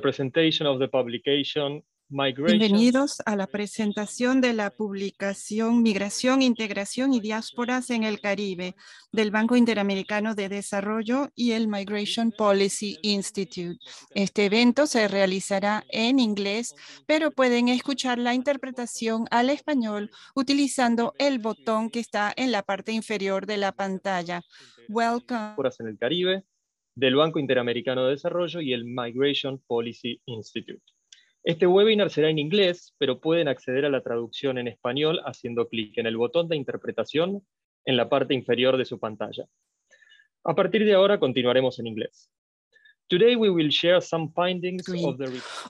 presentation of the publication Bienvenidos a la presentación de la publicación Migración, Integración y Diásporas en el Caribe del Banco Interamericano de Desarrollo y el Migration Policy Institute. Este evento se realizará en inglés, pero pueden escuchar la interpretación al español utilizando el botón que está en la parte inferior de la pantalla. Welcome. en el Caribe del Banco Interamericano de Desarrollo y el Migration Policy Institute. Este webinar será en inglés, pero pueden acceder a la traducción en español haciendo clic en el botón de interpretación en la parte inferior de su pantalla. A partir de ahora continuaremos en inglés.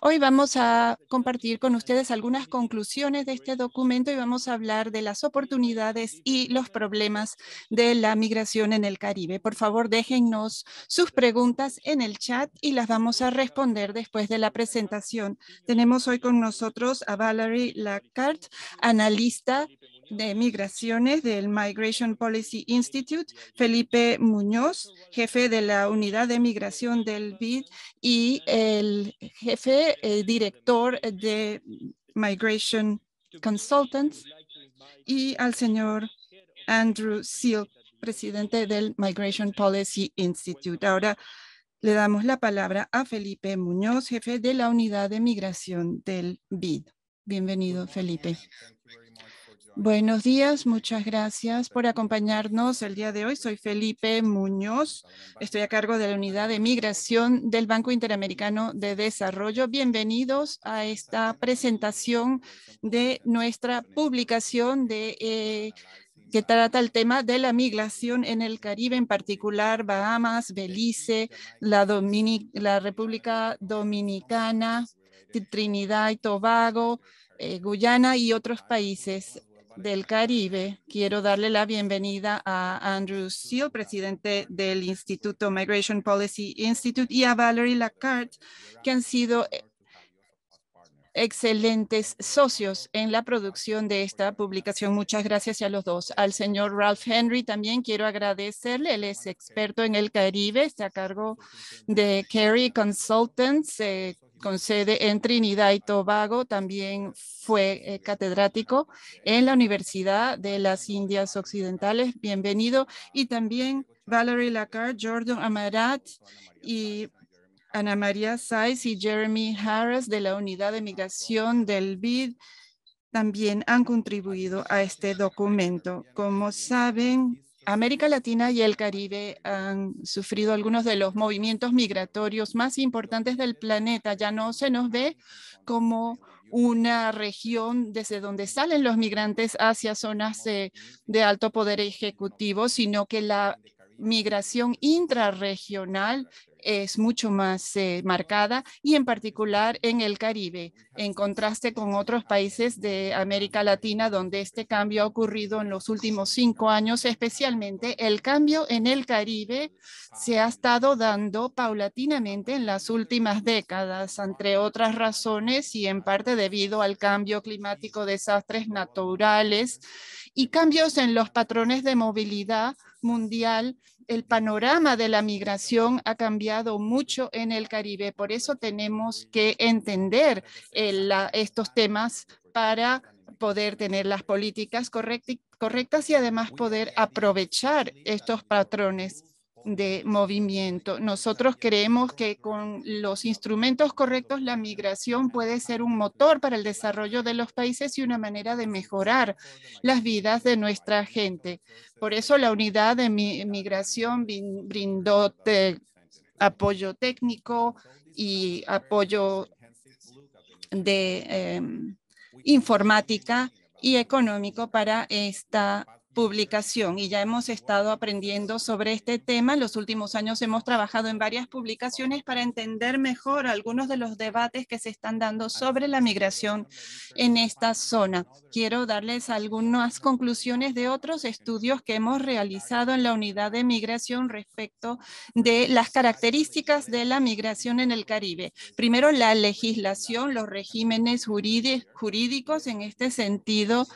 Hoy vamos a compartir con ustedes algunas conclusiones de este documento y vamos a hablar de las oportunidades y los problemas de la migración en el Caribe. Por favor, déjennos sus preguntas en el chat y las vamos a responder después de la presentación. Tenemos hoy con nosotros a Valerie Lacart, analista de Migraciones del Migration Policy Institute, Felipe Muñoz, jefe de la Unidad de Migración del BID y el jefe eh, director de Migration Consultants, y al señor Andrew Seal, presidente del Migration Policy Institute. Ahora le damos la palabra a Felipe Muñoz, jefe de la Unidad de Migración del BID. Bienvenido, Felipe. Buenos días, muchas gracias por acompañarnos el día de hoy. Soy Felipe Muñoz, estoy a cargo de la unidad de migración del Banco Interamericano de Desarrollo. Bienvenidos a esta presentación de nuestra publicación de... Eh, que trata el tema de la migración en el Caribe, en particular Bahamas, Belice, la, la República Dominicana, Trinidad y Tobago, eh, Guyana y otros países del Caribe, quiero darle la bienvenida a Andrew Seal, presidente del Instituto Migration Policy Institute, y a Valerie Lacarte, que han sido excelentes socios en la producción de esta publicación. Muchas gracias a los dos. Al señor Ralph Henry también quiero agradecerle. Él es experto en el Caribe, está a cargo de Kerry Consultants, eh, con sede en Trinidad y Tobago, también fue eh, catedrático en la Universidad de las Indias Occidentales. Bienvenido. Y también Valerie Lacar, Jordan Amarat y Ana María Saiz y Jeremy Harris de la Unidad de Migración del BID también han contribuido a este documento. Como saben, América Latina y el Caribe han sufrido algunos de los movimientos migratorios más importantes del planeta. Ya no se nos ve como una región desde donde salen los migrantes hacia zonas de, alto poder ejecutivo, sino que la migración intrarregional es mucho más eh, marcada y en particular en el Caribe, en contraste con otros países de América Latina donde este cambio ha ocurrido en los últimos cinco años, especialmente el cambio en el Caribe se ha estado dando paulatinamente en las últimas décadas, entre otras razones y en parte debido al cambio climático, desastres naturales y cambios en los patrones de movilidad mundial, el panorama de la migración ha cambiado mucho en el Caribe. Por eso tenemos que entender eh, estos temas para poder tener las políticas correctas y además poder aprovechar estos patrones de movimiento. Nosotros creemos que con los instrumentos correctos la migración puede ser un motor para el desarrollo de los países y una manera de mejorar las vidas de nuestra gente. Por eso la unidad de migración brindó apoyo técnico y apoyo de em, informática y económico para esta publicación y ya hemos estado aprendiendo sobre este tema. En los últimos años hemos trabajado en varias publicaciones para entender mejor algunos de los debates que se están dando sobre la migración en esta zona. Quiero darles algunas conclusiones de otros estudios que hemos realizado en la unidad de migración respecto de las características de la migración en el Caribe. Primero, la legislación, los regímenes jurídicos en este sentido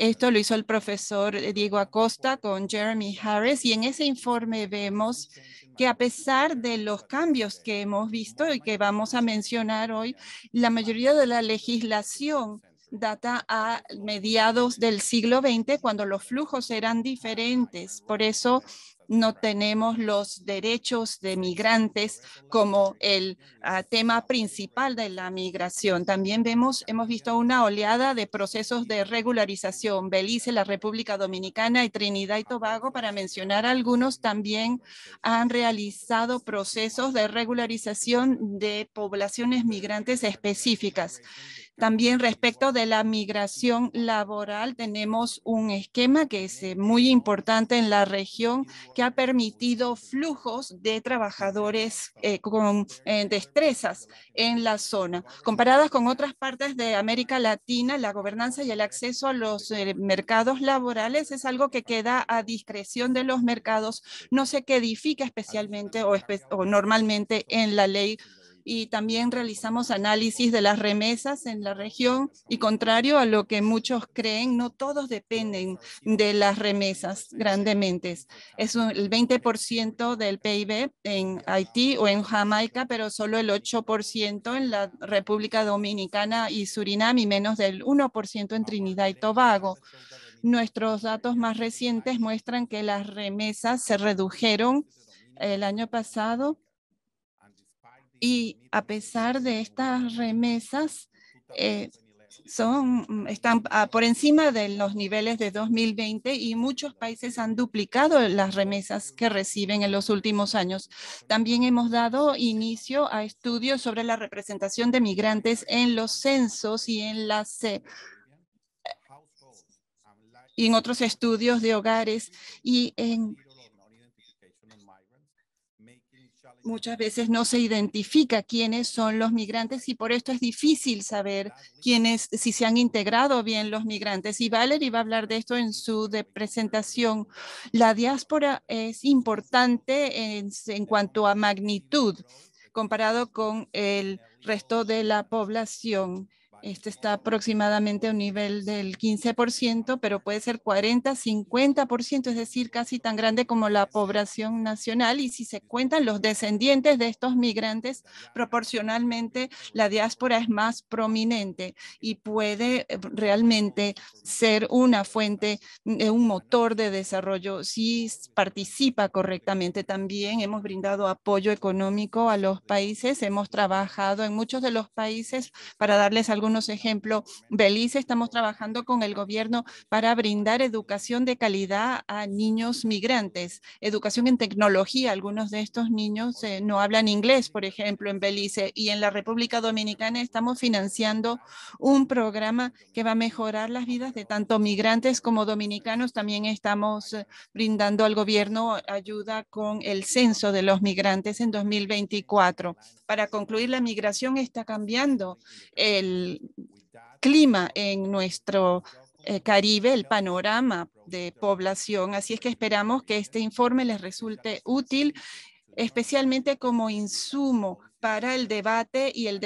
esto lo hizo el profesor eh, Diego Acosta con Jeremy Harris y en ese informe vemos que a pesar de los cambios que hemos visto y que vamos a mencionar hoy, la mayoría de la legislación data a mediados del siglo XX cuando los flujos eran diferentes. Por eso no tenemos los derechos de migrantes como el ah, tema principal de la migración. También vemos, hemos visto una oleada de procesos de regularización. Belice, la República Dominicana y Trinidad y Tobago, para mencionar algunos, también han realizado procesos de regularización de poblaciones migrantes específicas. También respecto de la migración laboral, tenemos un esquema que es eh, muy importante en la región que ha permitido flujos de trabajadores eh, con eh, destrezas en la zona. Comparadas con otras partes de América Latina, la gobernanza y el acceso a los mercados laborales es algo que queda a discreción de los mercados, no se edifica especialmente o, o normalmente en la ley y también realizamos análisis de las remesas en la región y contrario a lo que muchos creen, no todos dependen de las remesas grandemente. Es el 20% del PIB en Haití o en Jamaica, pero solo el 8% en la República Dominicana y Surinam y menos del 1% en Trinidad y Tobago. Nuestros datos más recientes muestran que las remesas se redujeron el año pasado y a pesar de estas remesas, eh, son, mm, están ah, por encima de los niveles de 2020 y muchos países han duplicado las remesas que reciben en los últimos años. También hemos dado inicio a estudios sobre la representación de migrantes en los censos y en la C y en otros estudios de hogares y en muchas veces no se identifica quiénes son los migrantes y por esto es difícil saber quiénes, si se han integrado bien los migrantes. Y Valerie va a hablar de esto en su presentación. La diáspora es importante en cuanto a magnitud comparado con el resto de la población este está aproximadamente a un nivel del 15%, pero puede ser 40, 50%, es decir, casi tan grande como la población nacional. Y si se cuentan los descendientes de estos migrantes, proporcionalmente la diáspora es más prominente y puede eh, realmente ser una fuente, eh, un motor de desarrollo si participa correctamente. También hemos brindado apoyo económico a los países, hemos trabajado en muchos de los países para darles algún unos ejemplos. Belice, estamos trabajando con el gobierno para brindar educación de calidad a niños migrantes, educación en tecnología. Algunos de estos niños eh, no hablan inglés, por ejemplo, en Belice. Y en la República Dominicana estamos financiando un programa que va a mejorar las vidas de tanto migrantes como dominicanos. También estamos eh, brindando al gobierno ayuda con el censo de los migrantes en 2024. Para concluir, la migración está cambiando el, clima en nuestro eh, Caribe, el panorama de población. Así es que esperamos que este informe les resulte útil, especialmente como insumo para el debate y, el,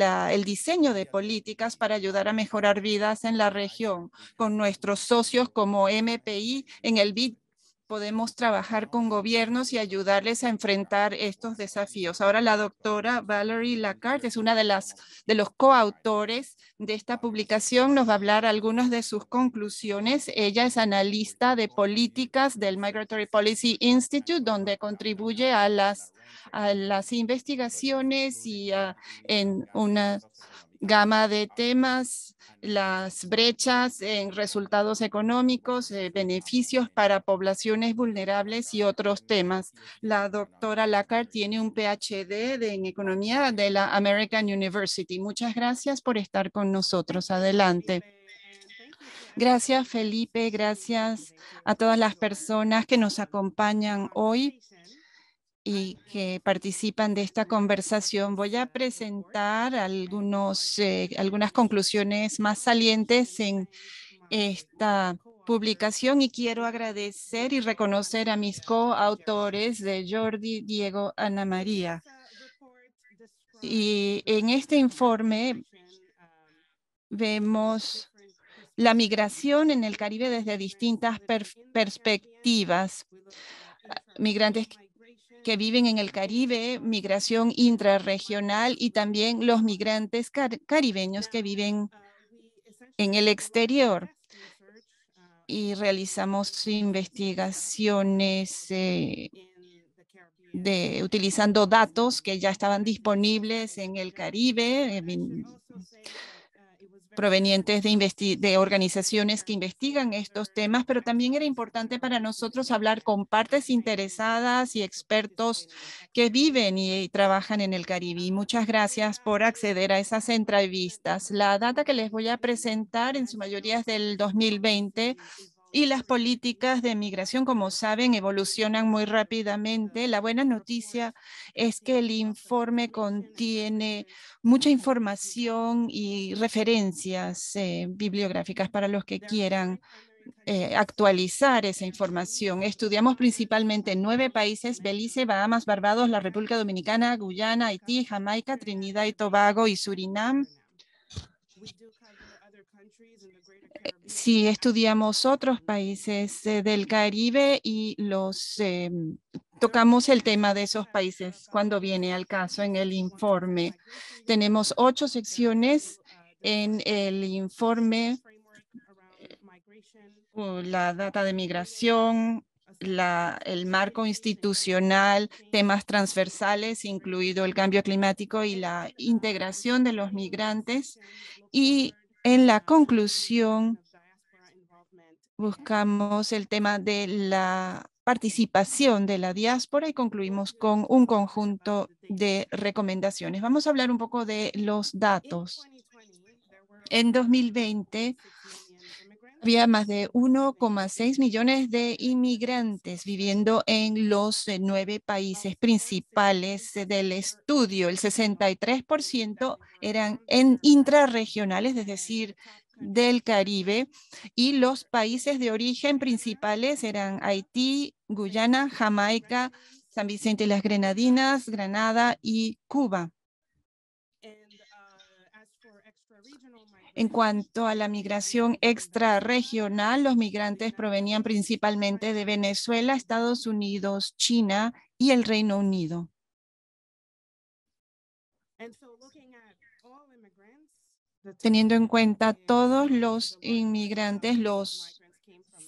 el diseño de políticas para ayudar a mejorar vidas en la región, con nuestros socios como MPI en el bit podemos trabajar con gobiernos y ayudarles a enfrentar estos desafíos. Ahora la doctora Valerie Lacarte es una de las de los coautores de esta publicación, nos va a hablar algunas de sus conclusiones. Ella es analista de políticas del Migratory Policy Institute, donde contribuye a las a las investigaciones y en una gama de temas, las brechas en resultados económicos, eh, beneficios para poblaciones vulnerables y otros temas. La doctora Lacar tiene un PhD en economía de la American University. Muchas gracias por estar con nosotros. Adelante. Gracias, Felipe. Gracias a todas las personas que nos acompañan hoy y que participan de esta conversación. Voy a presentar algunos, eh, algunas conclusiones más salientes en esta publicación y quiero agradecer y reconocer a mis coautores de Jordi, Diego, Ana María. Y en este informe vemos la migración en el Caribe desde distintas perspectivas. Migrantes que viven en el Caribe, migración intrarregional y también los migrantes caribeños que viven en el exterior. Y realizamos investigaciones eh, de, utilizando datos que ya estaban disponibles en el Caribe provenientes de, organizaciones que investigan estos temas, pero también era importante para nosotros hablar con partes interesadas y expertos que viven y, trabajan en el Caribe. muchas gracias por acceder a esas entrevistas. La data que les voy a presentar en su mayoría es del 2020 y las políticas de migración, como saben, evolucionan muy rápidamente. La buena noticia es que el informe contiene mucha información y referencias eh, bibliográficas para los que quieran eh, actualizar esa información. Estudiamos principalmente nueve países, Belice, Bahamas, Barbados, la República Dominicana, Guyana, Haití, Jamaica, Trinidad y Tobago y Surinam. Eh, si estudiamos otros países eh, del Caribe y los em, tocamos el tema de esos países cuando viene al caso en el informe. Tenemos ocho secciones en el informe, eh, la data de migración, el marco institucional, temas transversales, incluido el cambio climático y la integración de los migrantes y en la conclusión, buscamos el tema de la participación de la diáspora y concluimos con un conjunto de recomendaciones. Vamos a hablar un poco de los datos. En 2020 había más de 1,6 millones de inmigrantes viviendo en los eh, nueve países principales eh, del estudio. El 63% eran en intrarregionales, es decir, del Caribe y los países de origen principales eran Haití, Guyana, Jamaica, San Vicente y las Grenadinas, Granada y Cuba. En cuanto a la migración extrarregional, los migrantes provenían principalmente de Venezuela, Estados Unidos, China y el Reino Unido. Teniendo en cuenta todos los inmigrantes, los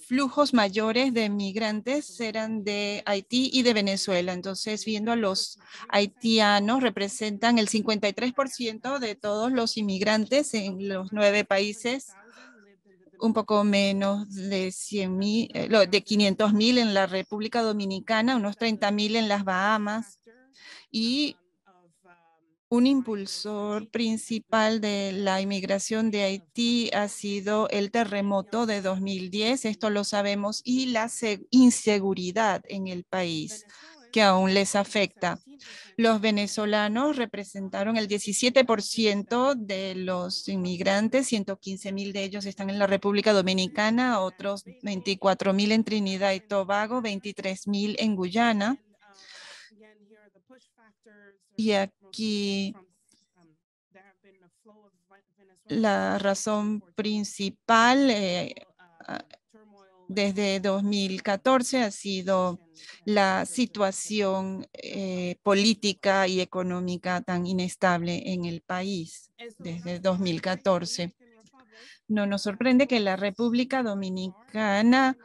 flujos mayores de migrantes eran de Haití y de Venezuela. Entonces, viendo a los haitianos, representan el 53% de todos los inmigrantes en los nueve países, un poco menos de, 100, eh, de 500 mil en la República Dominicana, unos 30 mil en las Bahamas y un impulsor principal de la inmigración de Haití ha sido el terremoto de 2010, esto lo sabemos, y la inseguridad en el país que aún les afecta. Los venezolanos representaron el 17% de los inmigrantes, 115 mil de ellos están en la República Dominicana, otros 24 mil en Trinidad y Tobago, 23 mil en Guyana. Y aquí Um, la razón principal um, eh, uh, ah, desde 2014 ha sido la situación eh, política y económica tan inestable en el país desde 2014. No nos sorprende que la República Dominicana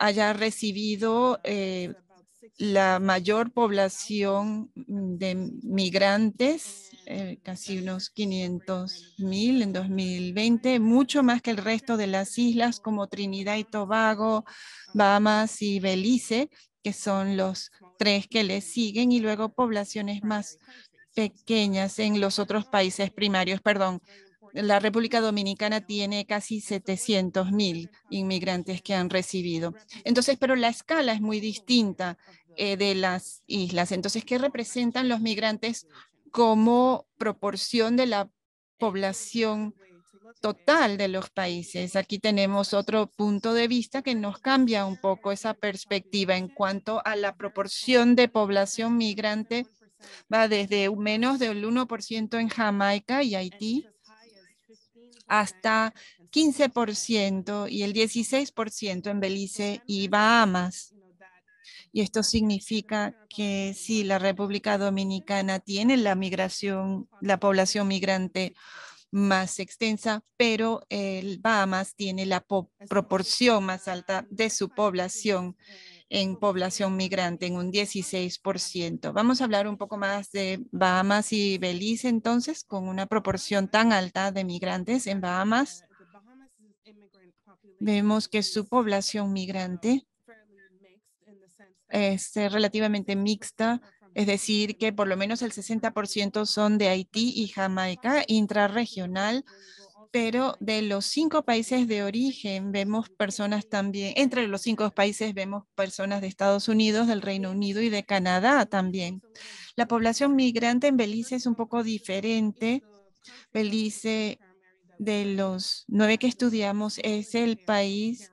haya recibido eh, la mayor población de migrantes, eh, casi unos 500 mil en 2020, mucho más que el resto de las islas como Trinidad y Tobago, Bahamas y Belice, que son los tres que le siguen, y luego poblaciones más pequeñas en los otros países primarios, perdón. La República Dominicana tiene casi 700 mil inmigrantes que han recibido. Entonces, pero la escala es muy distinta eh, de las islas. Entonces, ¿qué representan los migrantes como proporción de la población total de los países? Aquí tenemos otro punto de vista que nos cambia un poco esa perspectiva en cuanto a la proporción de población migrante. Va desde menos del 1% en Jamaica y Haití hasta 15% y el 16% en Belice y Bahamas. Y esto significa que si la República Dominicana tiene la migración, la población migrante más extensa, pero el Bahamas tiene la proporción más alta de su población en población migrante, en un 16%. Vamos a hablar un poco más de Bahamas y Belice entonces, con una proporción tan alta de migrantes en Bahamas. Vemos que su población migrante es este, relativamente mixta, es decir, que por lo menos el 60% son de Haití y Jamaica, intrarregional, pero de los cinco países de origen vemos personas también, entre los cinco países vemos personas de Estados Unidos, del Reino Unido y de Canadá también. La población migrante en Belice es un poco diferente. Belice, de los nueve que estudiamos, es el país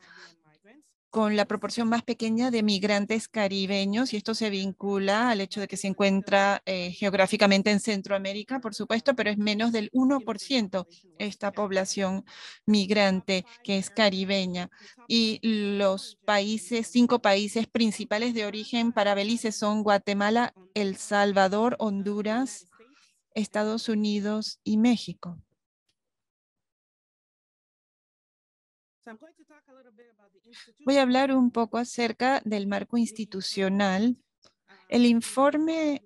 con la proporción más pequeña de migrantes caribeños y esto se vincula al hecho de que se encuentra eh, geográficamente en Centroamérica, por supuesto, pero es menos del 1% esta población migrante que es caribeña. Y los países, cinco países principales de origen para Belice son Guatemala, El Salvador, Honduras, Estados Unidos y México. Voy a hablar un poco acerca del marco institucional. El informe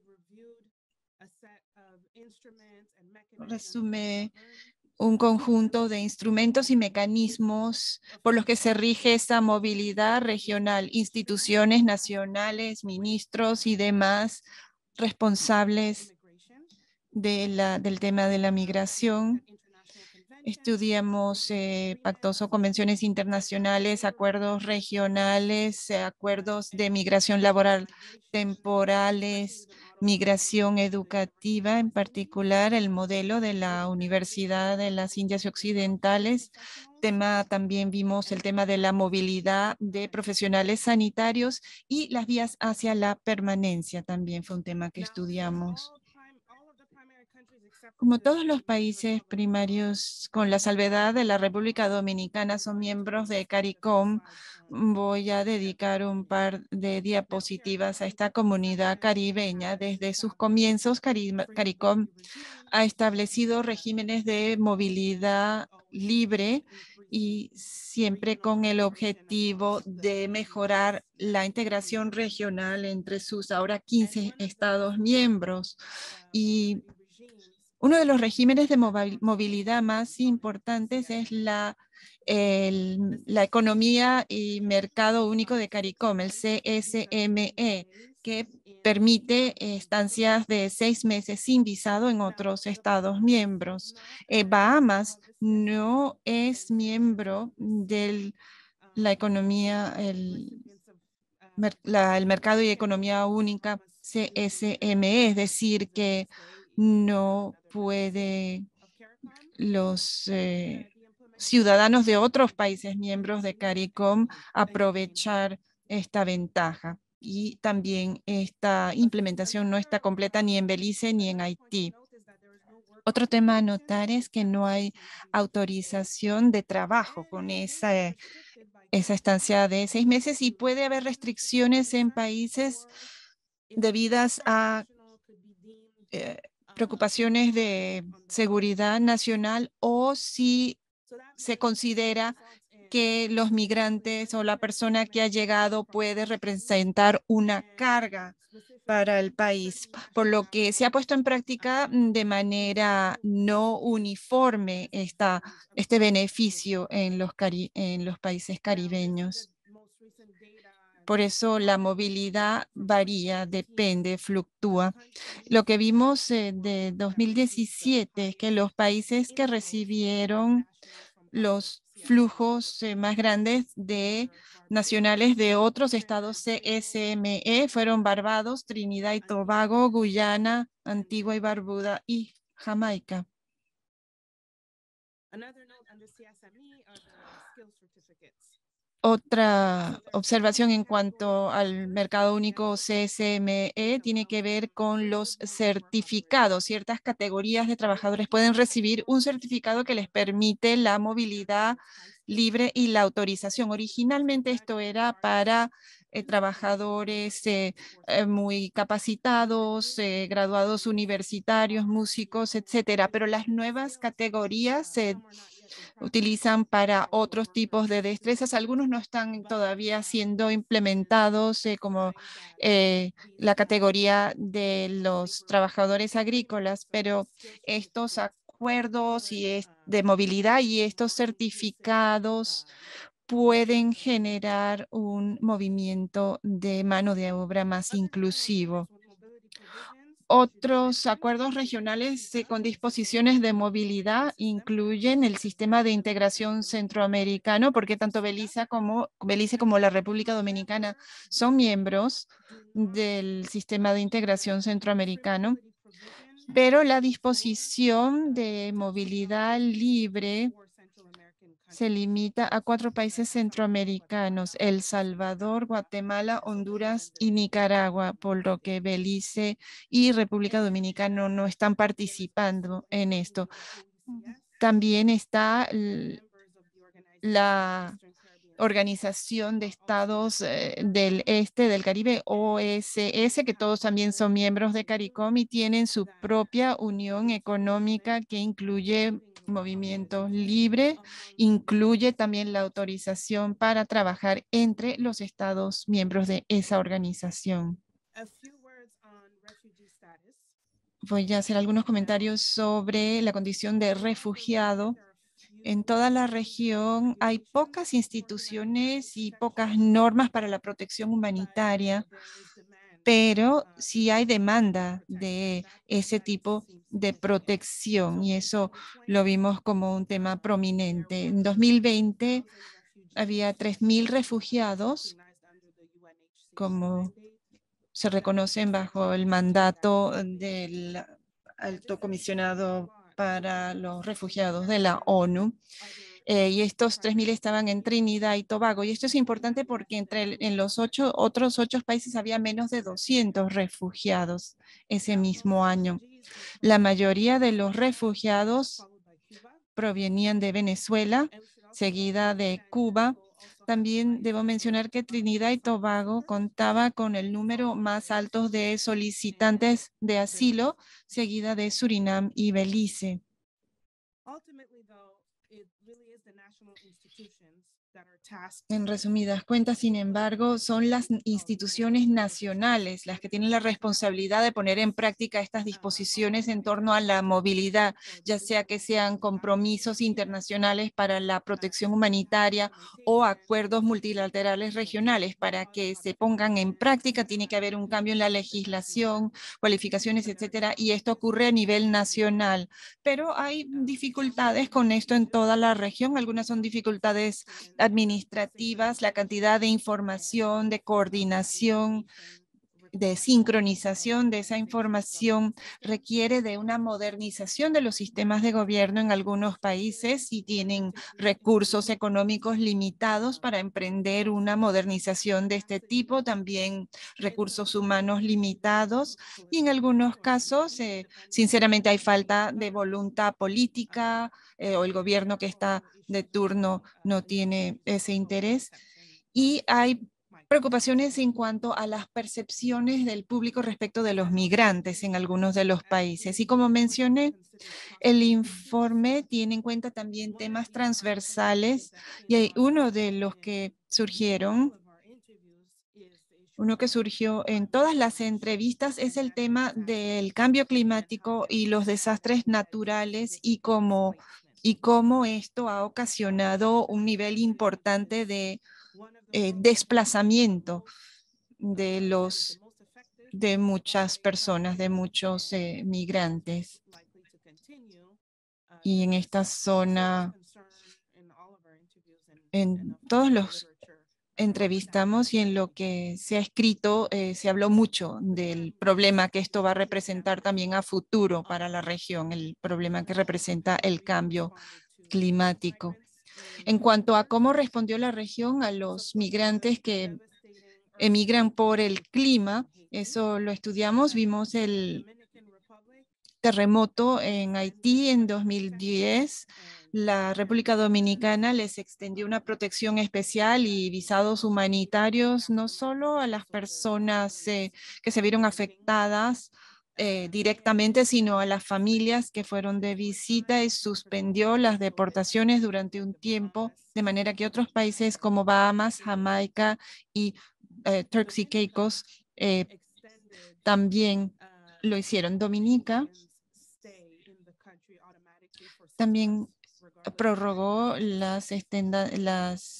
resume un conjunto de instrumentos y mecanismos por los que se rige esa movilidad regional, instituciones nacionales, ministros y demás responsables del tema de la migración Estudiamos eh, pactos o convenciones internacionales, acuerdos regionales, eh, acuerdos de migración laboral temporales, migración educativa, en particular el modelo de la Universidad de las Indias Occidentales. Tema, también vimos el tema de la movilidad de profesionales sanitarios y las vías hacia la permanencia también fue un tema que estudiamos. Como todos los países primarios, con la salvedad de la República Dominicana, son miembros de CARICOM, voy a dedicar un par de diapositivas a esta comunidad caribeña. Desde sus comienzos, CARICOM ha establecido regímenes de movilidad libre y siempre con el objetivo de mejorar la integración regional entre sus ahora 15 estados miembros y uno de los regímenes de movilidad más importantes es la, la economía y mercado único de CARICOM, el CSME, que permite estancias de seis meses sin visado en otros estados miembros. Eh, Bahamas no es miembro de la economía, el, el mercado y economía única CSME, es decir, que no puede los eh, ciudadanos de otros países miembros de CARICOM aprovechar esta ventaja. Y también esta implementación no está completa ni en Belice ni en Haití. Otro tema a notar es que no hay autorización de trabajo con esa, esa estancia de seis meses y puede haber restricciones en países debidas a eh, preocupaciones de seguridad nacional o si se considera que los migrantes o la persona que ha llegado puede representar una carga para el país, por lo que se ha puesto en práctica de manera no uniforme esta, este beneficio en los, en los países caribeños. Por eso la movilidad varía, depende, fluctúa. Lo que vimos eh, de 2017 es que los países que recibieron los flujos eh, más grandes de nacionales de otros estados CSME fueron Barbados, Trinidad y Tobago, Guyana, Antigua y Barbuda y Jamaica. Otra observación en cuanto al mercado único CSME tiene que ver con los certificados. Ciertas categorías de trabajadores pueden recibir un certificado que les permite la movilidad libre y la autorización. Originalmente esto era para eh, trabajadores eh, eh, muy capacitados, graduados universitarios, músicos, etcétera, pero las nuevas categorías se utilizan para otros tipos de destrezas. Algunos no están todavía siendo implementados eh, como eh, la categoría de los trabajadores agrícolas, pero estos acuerdos y de movilidad y estos certificados pueden generar un movimiento de mano de obra más inclusivo. Otros acuerdos regionales eh, con disposiciones de movilidad incluyen el sistema de integración centroamericano, porque tanto Belice como, Belice como la República Dominicana son miembros del sistema de integración centroamericano, pero la disposición de movilidad libre se limita a cuatro países centroamericanos, El Salvador, Guatemala, Honduras y Nicaragua, por lo que Belice y República Dominicana no están participando en esto. También está la Organización de Estados eh, del Este del Caribe, OSS, e e, que todos también son miembros de CARICOM y tienen su propia unión económica que incluye Movimiento Libre incluye también la autorización para trabajar entre los Estados miembros de esa organización. Voy a hacer algunos comentarios sobre la condición de refugiado. En toda la región hay pocas instituciones y pocas normas para la protección humanitaria pero sí hay demanda de ese tipo de protección y eso lo vimos como un tema prominente. En 2020 había 3.000 refugiados, como se reconocen bajo el mandato del alto comisionado para los refugiados de la ONU. Eh, y estos 3.000 estaban en Trinidad y Tobago. Y esto es importante porque entre en los otros ocho países había menos de 200 refugiados ese mismo año. La mayoría de los refugiados provenían de Venezuela, seguida de Cuba. También debo mencionar que Trinidad y Tobago contaba con el número más alto de solicitantes de asilo, seguida de Surinam y Belice. really is the national institutions En resumidas cuentas, sin embargo, son las oh, instituciones nacionales las que tienen la responsabilidad de poner en práctica estas ah, ah, ah, disposiciones en torno a la movilidad, oh, ya sea que sean compromisos internacionales para la protección humanitaria oh, o acuerdos multilaterales regionales. Para que se pongan en práctica tiene que haber un cambio en la legislación, cualificaciones, etcétera, y esto ocurre a nivel nacional. Pero hay dificultades con esto en toda la región. Algunas son dificultades administrativas, la cantidad de información, de coordinación, de sincronización de esa información requiere de una modernización de los sistemas de gobierno en algunos países y tienen recursos económicos limitados para emprender una modernización de este tipo, también recursos humanos limitados y en algunos casos, eh, sinceramente, hay falta de voluntad política eh, o el gobierno que está de turno no tiene ese interés y hay preocupaciones en cuanto a las percepciones del público respecto de los migrantes en algunos de los países. Y como mencioné, el informe tiene en cuenta también temas transversales y hay uno de los que surgieron uno que surgió en todas las entrevistas es el tema del cambio climático y los desastres naturales y cómo, y cómo esto ha ocasionado un nivel importante de eh, desplazamiento de, los, de muchas personas, de muchos eh, migrantes. Y en esta zona, en todos los entrevistamos y en lo que se ha escrito eh, se habló mucho del problema que esto va a representar también a futuro para la región, el problema que representa el cambio climático. En cuanto a cómo respondió la región a los migrantes que emigran por el clima, eso lo estudiamos, vimos el terremoto en Haití en 2010. La República Dominicana les extendió una protección especial y visados humanitarios, no solo a las personas eh, que se vieron afectadas eh, directamente, sino a las familias que fueron de visita y suspendió las deportaciones durante un tiempo, de manera que otros países como Bahamas, Jamaica y eh, Turks y Caicos eh, también lo hicieron. Dominica también prorrogó las, las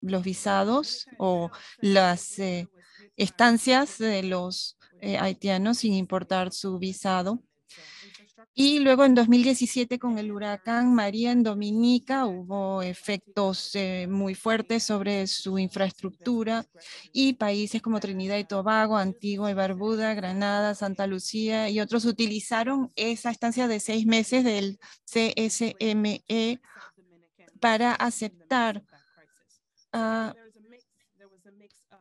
los visados o las estancias de los eh, sin importar su visado. Y luego en 2017 con el huracán María en Dominica hubo efectos eh, muy fuertes sobre su infraestructura y países como Trinidad y Tobago, Antigua y Barbuda, Granada, Santa Lucía y otros utilizaron esa estancia de seis meses del CSME para aceptar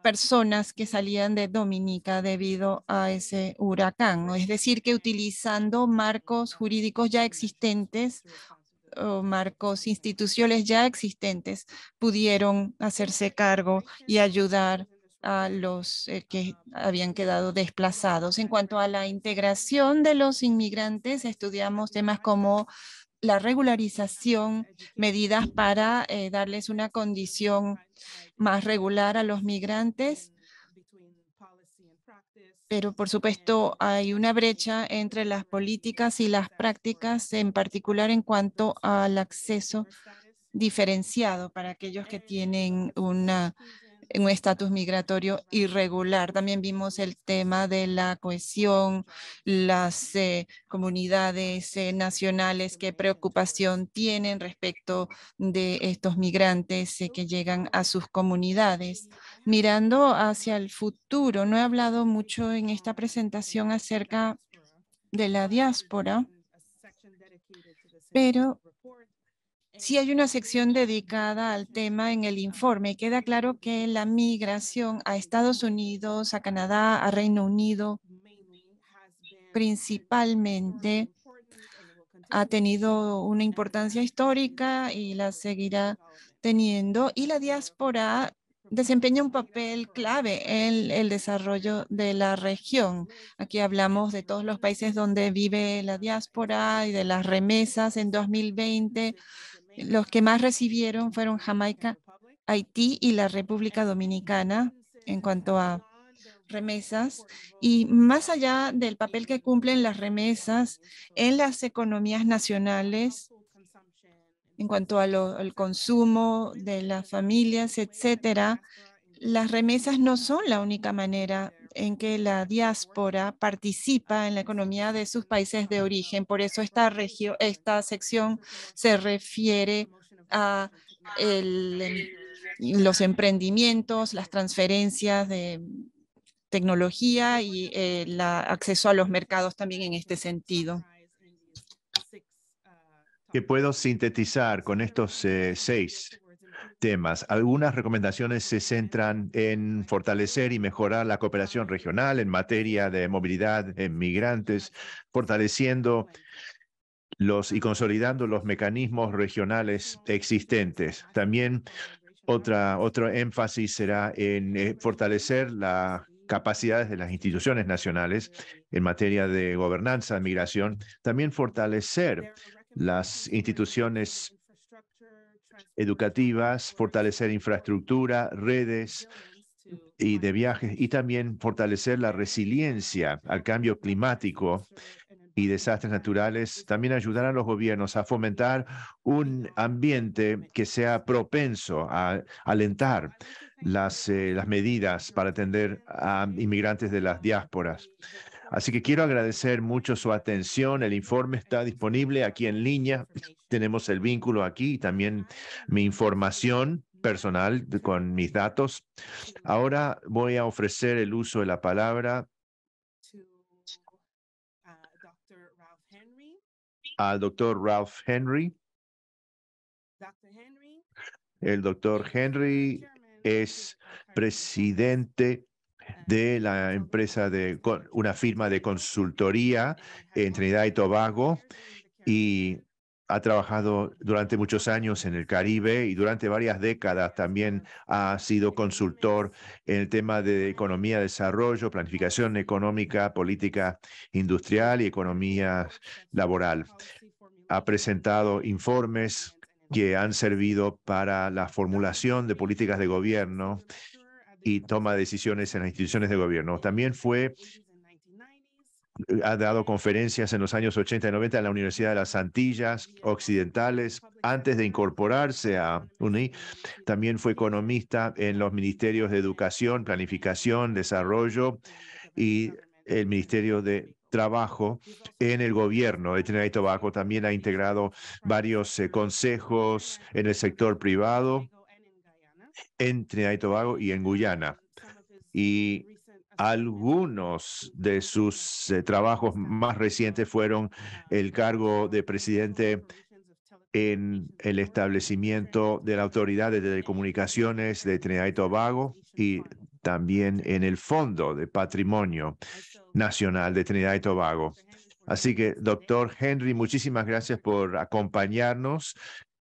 personas que salían de Dominica debido a ese huracán. Es decir, que utilizando marcos jurídicos ya existentes o marcos institucionales ya existentes pudieron hacerse cargo y ayudar a los eh, que habían quedado desplazados. En cuanto a la integración de los inmigrantes, estudiamos temas como la regularización, medidas para eh, darles una condición más regular a los migrantes. Pero, por supuesto, hay una brecha entre las políticas y las prácticas, en particular en cuanto al acceso diferenciado para aquellos que tienen una en un estatus migratorio irregular. También vimos el tema de la cohesión, las eh, comunidades eh, nacionales, qué preocupación tienen respecto de estos migrantes eh, que llegan a sus comunidades. Mirando hacia el futuro, no he hablado mucho en esta presentación acerca de la diáspora, pero Sí hay una sección dedicada al tema en el informe. Queda claro que la migración a Estados Unidos, a Canadá, a Reino Unido, principalmente ha tenido una importancia histórica y la seguirá teniendo. Y la diáspora desempeña un papel clave en el desarrollo de la región. Aquí hablamos de todos los países donde vive la diáspora y de las remesas en 2020 los que más recibieron fueron Jamaica, Haití y la República Dominicana en cuanto a remesas y más allá del papel que cumplen las remesas en las economías nacionales en cuanto al consumo de las familias, etcétera, las remesas no son la única manera en que la diáspora participa en la economía de sus países de origen. Por eso esta, esta sección se refiere a los emprendimientos, las transferencias de tecnología y eh, el acceso a los mercados también en este sentido. Que puedo sintetizar con estos eh, seis temas. Algunas recomendaciones se centran en fortalecer y mejorar la cooperación regional en materia de movilidad en migrantes, fortaleciendo los y consolidando los mecanismos regionales existentes. También otra, otro énfasis será en eh, fortalecer las capacidades de las instituciones nacionales en materia de gobernanza, de migración, también fortalecer las instituciones educativas, fortalecer infraestructura, redes y de viajes y también fortalecer la resiliencia al cambio climático y desastres naturales, también ayudar a los gobiernos a fomentar un ambiente que sea propenso a alentar las, eh, las medidas para atender a inmigrantes de las diásporas. Así que quiero agradecer mucho su atención. El informe está disponible aquí en línea. Tenemos el vínculo aquí y también mi información personal con mis datos. Ahora voy a ofrecer el uso de la palabra uh, al doctor Ralph Henry. El doctor Henry es presidente de la empresa de una firma de consultoría en Trinidad y Tobago y ha trabajado durante muchos años en el Caribe y durante varias décadas también ha sido consultor en el tema de economía, desarrollo, planificación económica, política industrial y economía laboral. Ha presentado informes que han servido para la formulación de políticas de gobierno y toma decisiones en las instituciones de gobierno. También fue eh, ha dado conferencias en los años 80 y 90 en la Universidad de las Antillas Occidentales antes de incorporarse a UNI. También fue economista en los ministerios de Educación, Planificación, Desarrollo y el Ministerio de Trabajo en el gobierno de Trinidad y Tobago. También ha integrado varios eh, consejos en el sector privado en Trinidad y Tobago y en Guyana. Y algunos de sus eh, trabajos más recientes fueron el cargo de presidente en el establecimiento de la Autoridad de Telecomunicaciones de Trinidad y Tobago y también en el Fondo de Patrimonio Nacional de Trinidad y Tobago. Así que, doctor Henry, muchísimas gracias por acompañarnos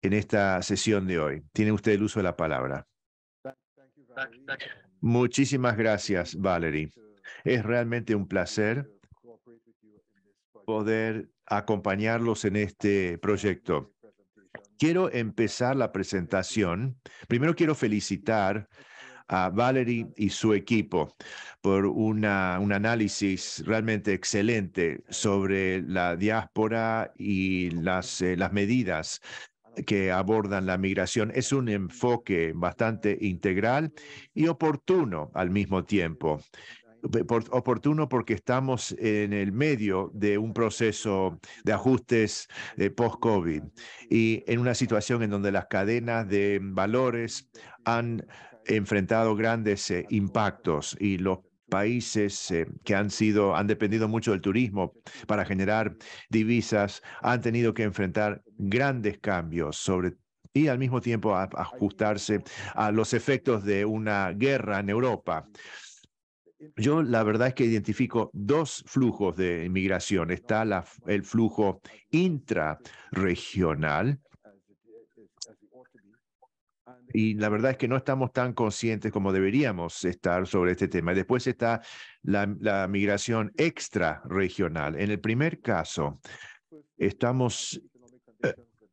en esta sesión de hoy. Tiene usted el uso de la palabra. Muchísimas gracias, Valerie. Es realmente un placer poder acompañarlos en este proyecto. Quiero empezar la presentación. Primero quiero felicitar a Valerie y su equipo por una, un análisis realmente excelente sobre la diáspora y las, eh, las medidas que abordan la migración. Es un enfoque bastante integral y oportuno al mismo tiempo. oportuno porque estamos en el medio de un proceso de ajustes eh, post-COVID y en una situación en donde las cadenas de valores han enfrentado grandes eh, impactos y los países eh, que han sido, han dependido mucho del turismo para generar divisas, han tenido que enfrentar grandes cambios, y al mismo tiempo ajustarse a los efectos de una guerra en Europa. Yo la verdad es que identifico dos flujos de inmigración. Está el flujo intrarregional, y la verdad es que no estamos tan conscientes como deberíamos estar sobre este tema. Después está la, la migración extrarregional. En el primer caso, estamos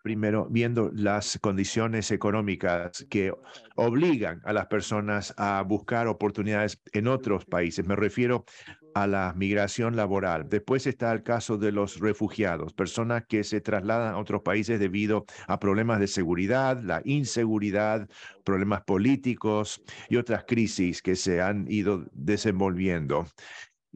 primero viendo las condiciones económicas que obligan a las personas a buscar oportunidades en otros países. Me refiero a la migración laboral. Después está el caso de los refugiados, personas que se trasladan a otros países debido a problemas de seguridad, la inseguridad, problemas políticos y otras crisis que se han ido desenvolviendo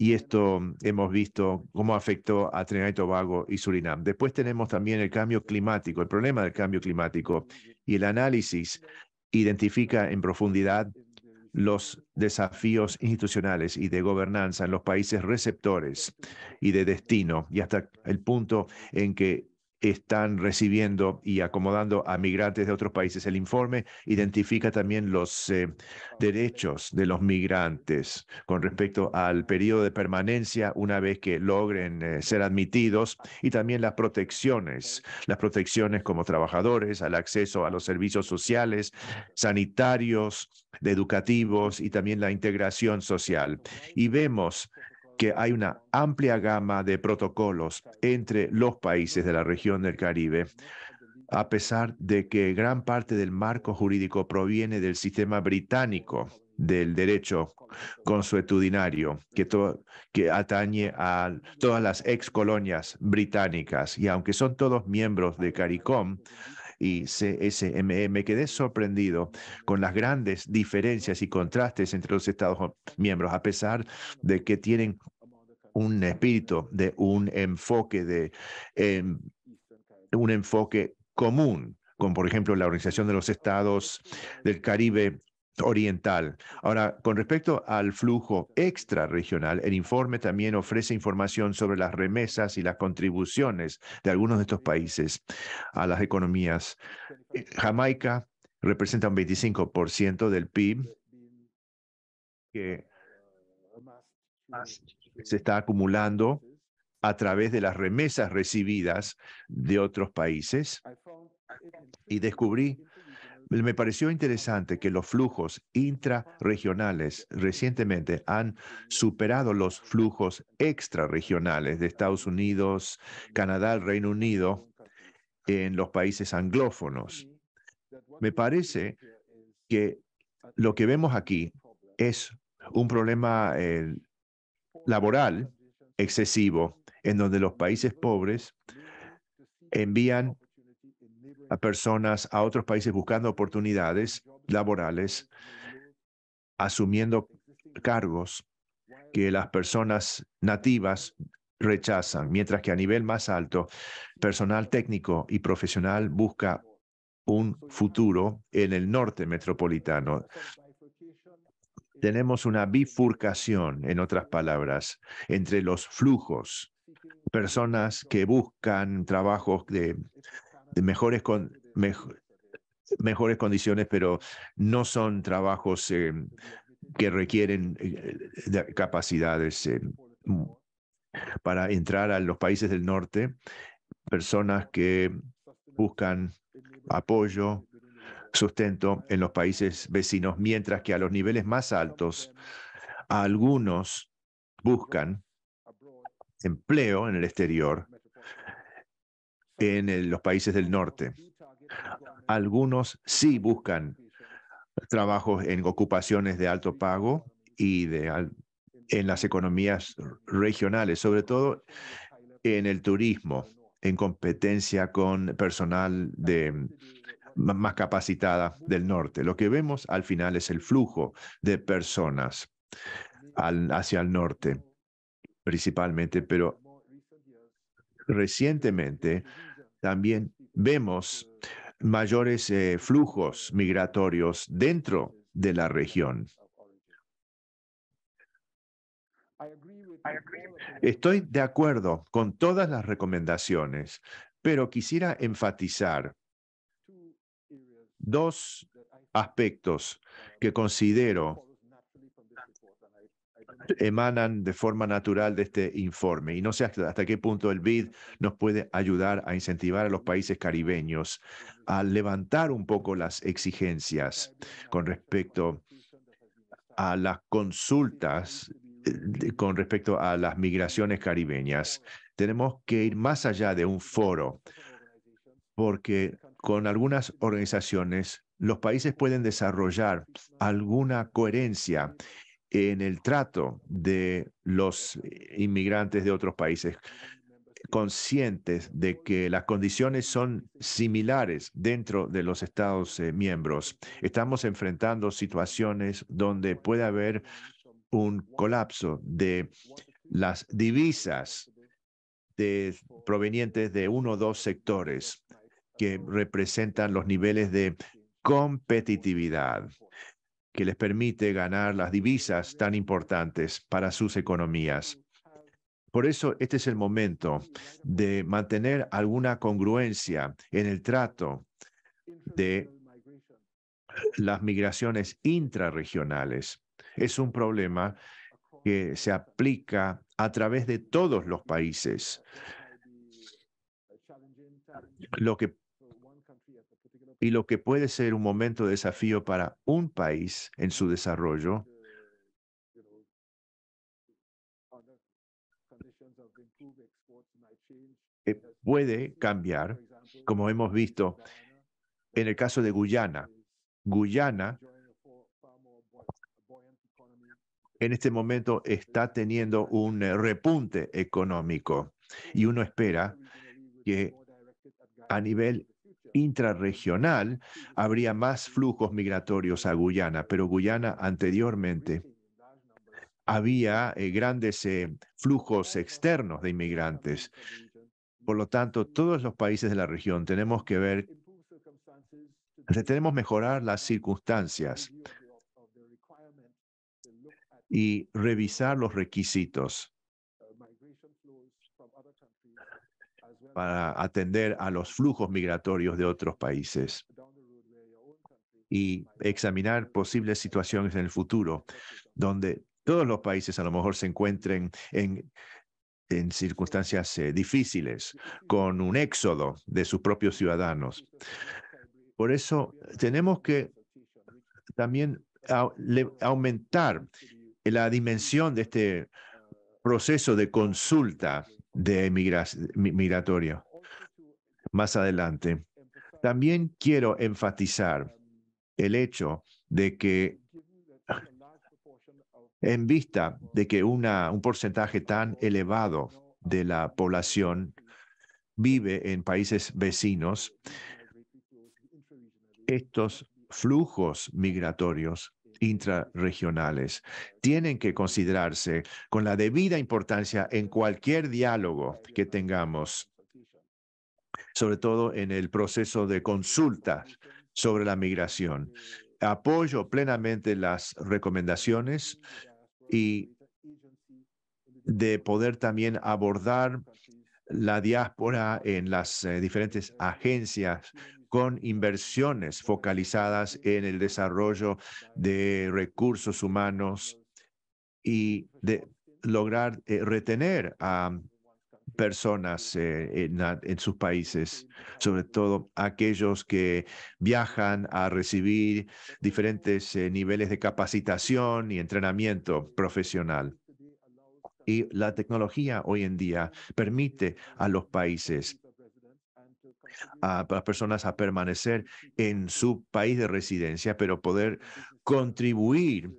y esto mm, hemos visto cómo afectó a Trinidad y Tobago y Surinam. Después tenemos también el cambio climático, el problema del cambio climático y el análisis identifica en profundidad los desafíos institucionales y de gobernanza en los países receptores y de destino, y hasta el punto en que están recibiendo y acomodando a migrantes de otros países. El informe identifica también los eh, derechos de los migrantes con respecto al periodo de permanencia una vez que logren eh, ser admitidos y también las protecciones, las protecciones como trabajadores, al acceso a los servicios sociales, sanitarios, educativos y también la integración social. Y vemos que hay una amplia gama de protocolos entre los países de la región del Caribe, a pesar de que gran parte del marco jurídico proviene del sistema británico del derecho consuetudinario que, atañe a todas las ex colonias británicas. Y aunque son todos miembros de CARICOM, y e. me Quedé sorprendido con las grandes diferencias y contrastes entre los Estados miembros, a pesar de que tienen un espíritu de un enfoque de em, un enfoque común, como por ejemplo la Organización de los Estados del Caribe oriental. Ahora, con respecto al flujo extrarregional, el informe también ofrece información sobre las remesas y las contribuciones de algunos de estos países a las economías. Eh, Jamaica representa un 25% del PIB que se está acumulando a través de las remesas recibidas de otros países y descubrí me pareció interesante que los flujos intrarregionales recientemente han superado los flujos extrarregionales de Estados Unidos, Canadá, Reino Unido, en los países anglófonos. Me parece que lo que vemos aquí es un problema eh, laboral excesivo, en donde los países pobres envían a personas a otros países buscando oportunidades laborales, asumiendo cargos que las personas nativas rechazan, mientras que a nivel más alto, personal técnico y profesional busca un futuro en el norte metropolitano. Tenemos una bifurcación, en otras palabras, entre los flujos, personas que buscan trabajos de de mejores, mejores condiciones, pero no son trabajos eh, que requieren eh, capacidades. Eh, para entrar a los países del norte, personas que buscan apoyo, sustento en los países vecinos, mientras que a los niveles más altos, algunos buscan empleo en el exterior en los países del norte. Algunos sí buscan trabajos en ocupaciones de alto pago y de, en las economías regionales, sobre todo en el turismo, en competencia con personal de, más capacitada del norte. Lo que vemos al final es el flujo de personas hacia el norte, principalmente, pero recientemente también vemos mayores eh, flujos migratorios dentro de la región. Estoy de acuerdo con todas las recomendaciones, pero quisiera enfatizar dos aspectos que considero emanan de forma natural de este informe. Y no sé hasta, qué punto el BID nos puede ayudar a incentivar a los países caribeños a levantar un poco las exigencias con respecto a las consultas, eh, con respecto a las migraciones caribeñas. Tenemos que ir más allá de un foro, porque con algunas organizaciones los países pueden desarrollar alguna coherencia en el trato de los inmigrantes de otros países, conscientes de que las condiciones son similares dentro de los Estados eh, miembros. Estamos enfrentando situaciones donde puede haber un colapso de las divisas provenientes de uno o dos sectores que representan los niveles de competitividad que les permite ganar las divisas tan importantes para sus economías. Por eso este es el momento de mantener alguna congruencia en el trato de las migraciones intrarregionales. Es un problema que se aplica a través de todos los países. Lo que y lo que puede ser un momento de desafío para un país en su desarrollo, puede cambiar, como hemos visto en el caso de Guyana. Guyana en este momento está teniendo un eh, repunte económico y uno espera que a nivel intrarregional, habría más flujos migratorios a Guyana, pero Guyana anteriormente había eh, grandes eh, flujos externos de inmigrantes. Por lo tanto, todos los países de la región tenemos que ver, tenemos que mejorar las circunstancias y revisar los requisitos para atender a los flujos migratorios de otros países y examinar posibles situaciones en el futuro donde todos los países a lo mejor se encuentren en, en circunstancias eh, difíciles, con un éxodo de sus propios ciudadanos. Por eso tenemos que también aumentar la dimensión de este proceso de consulta de migratoria más adelante. También quiero enfatizar el hecho de que en vista de que una, un porcentaje tan elevado de la población vive en países vecinos, estos flujos migratorios intrarregionales tienen que considerarse con la debida importancia en cualquier diálogo que tengamos, sobre todo en el proceso de consultas sobre la migración. Apoyo plenamente las recomendaciones y de poder también abordar la diáspora en las eh, diferentes agencias con inversiones focalizadas en el desarrollo de recursos humanos y de lograr eh, retener a personas eh, en, sus países, sobre todo aquellos que viajan a recibir diferentes eh, niveles de capacitación y entrenamiento profesional. Y la tecnología hoy en día permite a los países a las personas a permanecer en su país de residencia, pero poder contribuir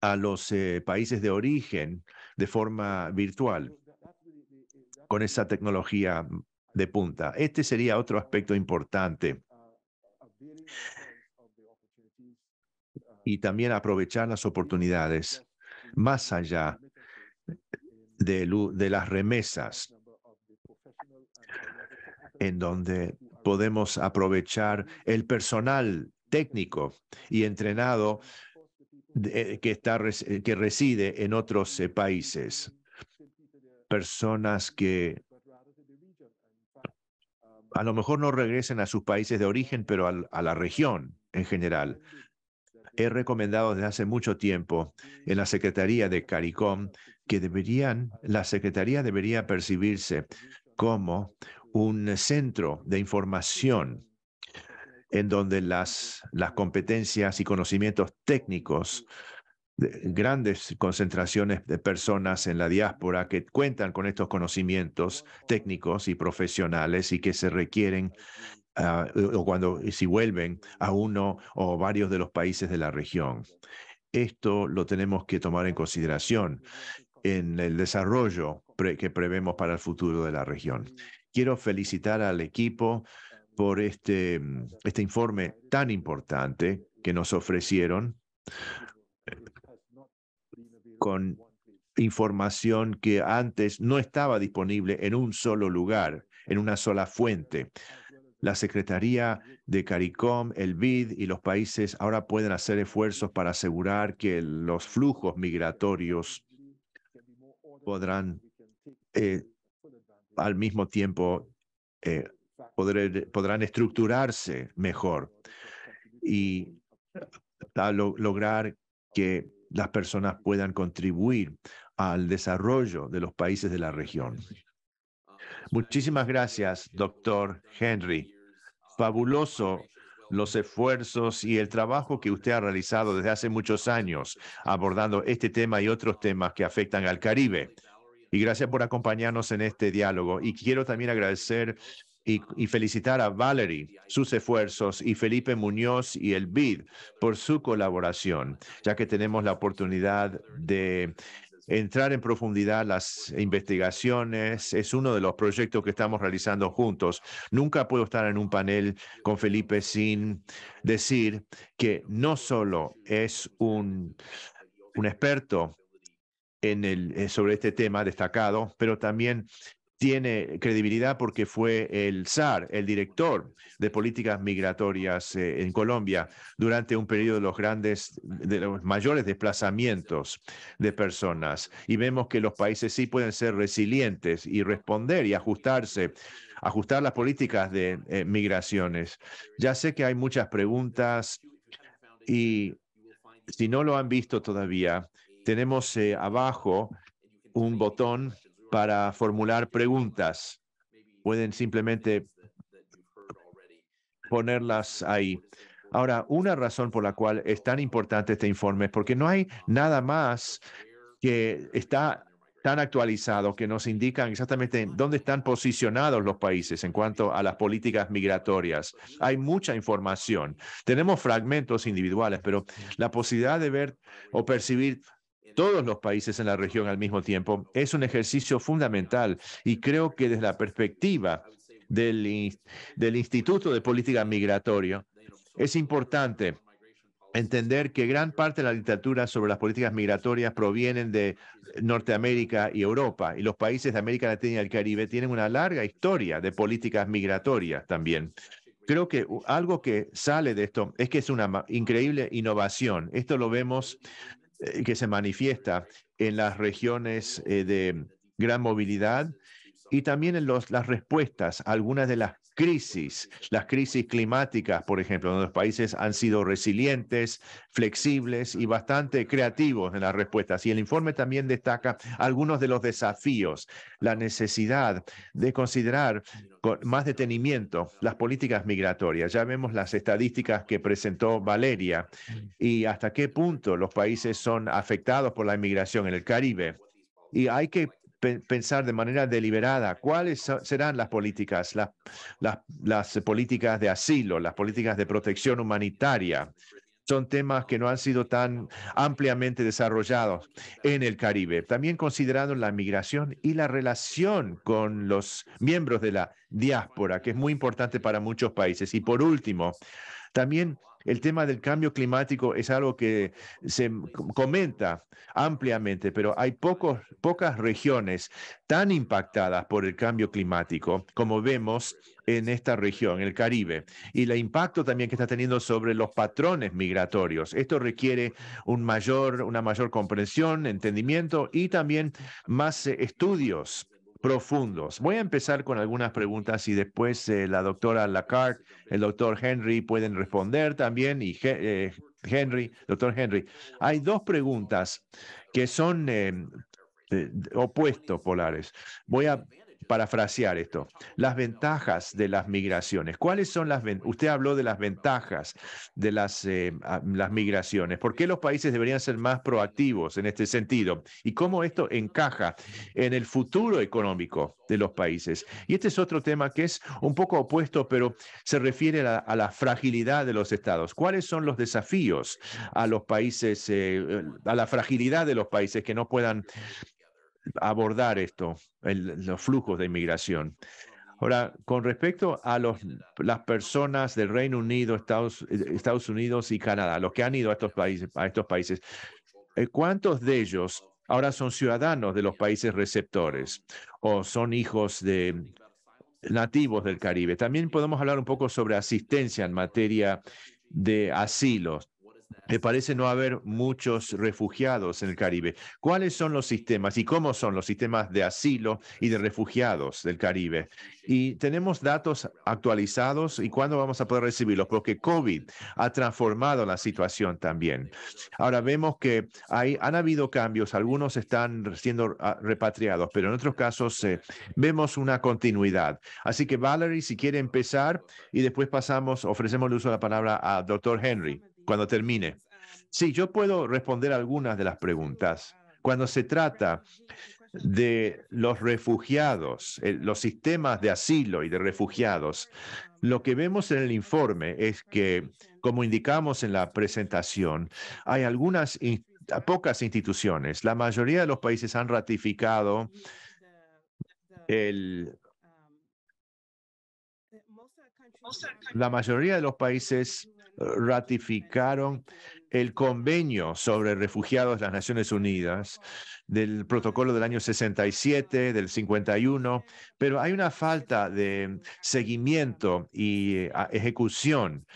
a los eh, países de origen de forma virtual con esa tecnología de punta. Este sería otro aspecto importante. Y también aprovechar las oportunidades más allá de, de las remesas en donde podemos aprovechar el personal técnico y entrenado eh, que, está, eh, que reside en otros eh, países. Personas que a lo mejor no regresen a sus países de origen, pero a, la región en general. He recomendado desde hace mucho tiempo en la Secretaría de CARICOM que deberían, la Secretaría debería percibirse como un eh, centro de información en donde las, las competencias y conocimientos técnicos de grandes concentraciones de personas en la diáspora que cuentan con estos conocimientos técnicos y profesionales y que se requieren ah, o cuando si vuelven a uno o varios de los países de la región. Esto lo tenemos que tomar en consideración en el desarrollo que prevemos para el futuro de la región. Quiero felicitar al equipo por este, mm, este informe tan importante que nos ofrecieron con información que antes no estaba disponible en un solo lugar, en una sola fuente. La Secretaría de CARICOM, el BID y los países ahora pueden hacer esfuerzos para asegurar que los flujos migratorios podrán eh, al mismo tiempo eh, podrán estructurarse mejor y lograr que las personas puedan contribuir al desarrollo de los países de la región. Muchísimas gracias, doctor Henry. Fabuloso los esfuerzos y el trabajo que usted ha realizado desde hace muchos años abordando este tema y otros temas que afectan al Caribe y gracias por acompañarnos en este diálogo. Y quiero también agradecer y, felicitar a Valerie, sus esfuerzos, y Felipe Muñoz y el BID por su colaboración, ya que tenemos la oportunidad de entrar en profundidad las investigaciones. Es uno de los proyectos que estamos realizando juntos. Nunca puedo estar en un panel con Felipe sin decir que no solo es un, un experto eh, sobre este tema destacado, pero también tiene credibilidad porque fue el SAR, el director de políticas migratorias eh, en Colombia, durante un periodo de los grandes, de los mayores desplazamientos de personas. Y vemos que los países sí pueden ser resilientes y responder y ajustarse, ajustar las políticas de eh, migraciones. Ya sé que hay muchas preguntas y si no lo han visto todavía, tenemos eh, abajo un botón para formular preguntas. Pueden simplemente ponerlas ahí. Ahora, una razón por la cual es tan importante este informe es porque no hay nada más que está tan actualizado que nos indican exactamente dónde están posicionados los países en cuanto a las políticas migratorias. Hay mucha información. Tenemos fragmentos individuales, pero la posibilidad de ver o percibir todos los países en la región al mismo tiempo es un ejercicio fundamental y creo que desde la perspectiva del, del Instituto de Política Migratoria es importante entender que gran parte de la literatura sobre las políticas migratorias provienen de Norteamérica y Europa, y los países de América Latina y el Caribe tienen una larga historia de políticas migratorias también. Creo que algo que sale de esto es que es una increíble innovación. Esto lo vemos eh, que se manifiesta en las regiones eh, de gran movilidad y también en las respuestas algunas de las crisis, las crisis climáticas, por ejemplo, donde los países han sido resilientes, flexibles y bastante creativos en las respuestas. Y el informe también destaca algunos de los desafíos, la necesidad de considerar con más detenimiento las políticas migratorias. Ya vemos las estadísticas que presentó Valeria y hasta qué punto los países son afectados por la inmigración en el Caribe. Y hay que pensar de manera deliberada cuáles serán las políticas, las, las, políticas de asilo, las políticas de protección humanitaria. Son temas que no han sido tan ampliamente desarrollados en el Caribe. También considerando la migración y la relación con los miembros de la diáspora, que es muy importante para muchos países. Y por último, también el tema del cambio climático es algo que se comenta ampliamente, pero hay pocas regiones tan impactadas por el cambio climático como vemos en esta región, el Caribe, y el impacto también que está teniendo sobre los patrones migratorios. Esto requiere un mayor, una mayor comprensión, entendimiento y también más eh, estudios profundos. Voy a empezar con algunas preguntas y después eh, la doctora Lacarte, el doctor Henry pueden responder también y eh, Henry, doctor Henry. Hay dos preguntas que son eh, opuestos polares. Voy a parafrasear esto. Las ventajas de las migraciones. ¿Cuáles son las Usted habló de las ventajas de las, eh, las migraciones. ¿Por qué los países deberían ser más proactivos en este sentido? ¿Y cómo esto encaja en el futuro económico de los países? Y este es otro tema que es un poco opuesto, pero se refiere a, la fragilidad de los estados. ¿Cuáles son los desafíos a los países, eh, a la fragilidad de los países que no puedan abordar esto, los flujos de inmigración. Ahora, con respecto a los, las personas del Reino Unido, Estados, eh, Estados Unidos y Canadá, los que han ido a estos países, a estos países eh, ¿cuántos de ellos ahora son ciudadanos de los países receptores o son hijos de nativos del Caribe? También podemos hablar un poco sobre asistencia en materia de asilos me parece no haber muchos refugiados en el Caribe. ¿Cuáles son los sistemas y cómo son los sistemas de asilo y de refugiados del Caribe? Y tenemos datos actualizados y cuándo vamos a poder recibirlos, porque COVID ha transformado la situación también. Ahora vemos que hay, han habido cambios, algunos están siendo ah, repatriados, pero en otros casos eh, vemos una continuidad. Así que Valerie, si quiere empezar y después pasamos, ofrecemos el uso de la palabra a doctor Henry cuando termine. Sí, yo puedo responder algunas de las preguntas. Cuando se trata de los refugiados, los sistemas de asilo y de refugiados, lo que vemos en el informe es que, como indicamos en la presentación, hay algunas pocas instituciones. La mayoría de los países han ratificado el... La mayoría de los países ratificaron el convenio sobre refugiados de las Naciones Unidas, del protocolo del año 67, del 51, pero hay una falta de seguimiento y eh, ejecución